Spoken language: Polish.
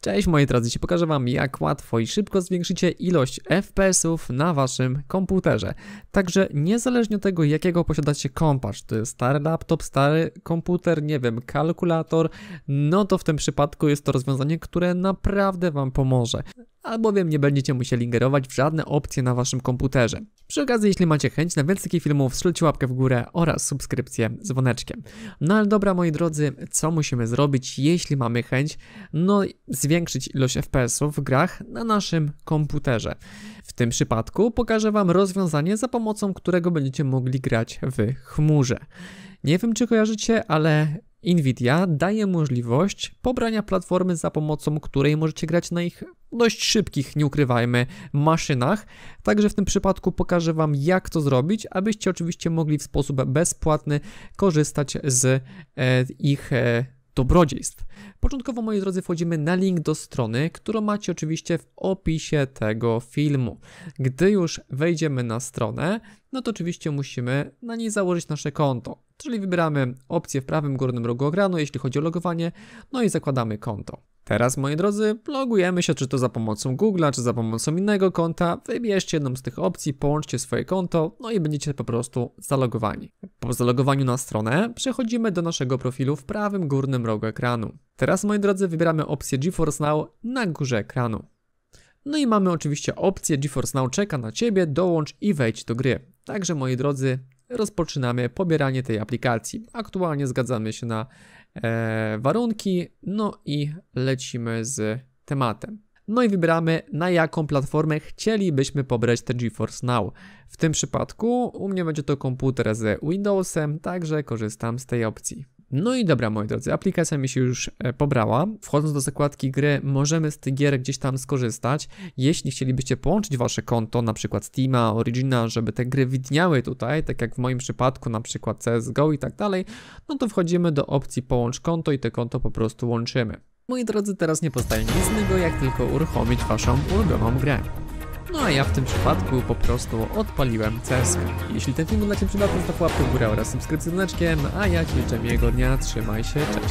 Cześć moi drodzy, dzisiaj pokażę Wam jak łatwo i szybko zwiększycie ilość FPS-ów na Waszym komputerze. Także niezależnie od tego jakiego posiadacie kompa, czy to jest stary laptop, stary komputer, nie wiem, kalkulator, no to w tym przypadku jest to rozwiązanie, które naprawdę Wam pomoże albowiem nie będziecie musieli ingerować w żadne opcje na waszym komputerze. Przy okazji, jeśli macie chęć na więcej takich filmów, strzelcie łapkę w górę oraz subskrypcję dzwoneczkiem. No ale dobra, moi drodzy, co musimy zrobić, jeśli mamy chęć? No, zwiększyć ilość FPS-ów w grach na naszym komputerze. W tym przypadku pokażę wam rozwiązanie, za pomocą którego będziecie mogli grać w chmurze. Nie wiem, czy kojarzycie, ale Nvidia daje możliwość pobrania platformy, za pomocą której możecie grać na ich dość szybkich, nie ukrywajmy, maszynach. Także w tym przypadku pokażę Wam, jak to zrobić, abyście oczywiście mogli w sposób bezpłatny korzystać z e, ich e, dobrodziejstw. Początkowo, moi drodzy, wchodzimy na link do strony, którą macie oczywiście w opisie tego filmu. Gdy już wejdziemy na stronę, no to oczywiście musimy na niej założyć nasze konto. Czyli wybieramy opcję w prawym górnym rogu ekranu, jeśli chodzi o logowanie, no i zakładamy konto. Teraz, moi drodzy, logujemy się czy to za pomocą Google'a, czy za pomocą innego konta. Wybierzcie jedną z tych opcji, połączcie swoje konto, no i będziecie po prostu zalogowani. Po zalogowaniu na stronę przechodzimy do naszego profilu w prawym górnym rogu ekranu. Teraz, moi drodzy, wybieramy opcję GeForce Now na górze ekranu. No i mamy oczywiście opcję GeForce Now czeka na Ciebie, dołącz i wejdź do gry. Także moi drodzy, rozpoczynamy pobieranie tej aplikacji. Aktualnie zgadzamy się na e, warunki, no i lecimy z tematem. No i wybieramy na jaką platformę chcielibyśmy pobrać te GeForce Now. W tym przypadku u mnie będzie to komputer z Windowsem, także korzystam z tej opcji. No i dobra, moi drodzy, aplikacja mi się już e, pobrała. Wchodząc do zakładki gry, możemy z tych gier gdzieś tam skorzystać. Jeśli chcielibyście połączyć wasze konto, na przykład Steama, Origina, żeby te gry widniały tutaj, tak jak w moim przypadku, na przykład CSGO i tak dalej, no to wchodzimy do opcji połącz konto i te konto po prostu łączymy. Moi drodzy, teraz nie pozostaje nic innego, jak tylko uruchomić waszą ulubioną grę. No a ja w tym przypadku po prostu odpaliłem cesk. Jeśli ten film był dla Ciebie przydatny, to łapkę w górę oraz subskrypcję z a ja Ci życzę miłego dnia, trzymaj się, cześć.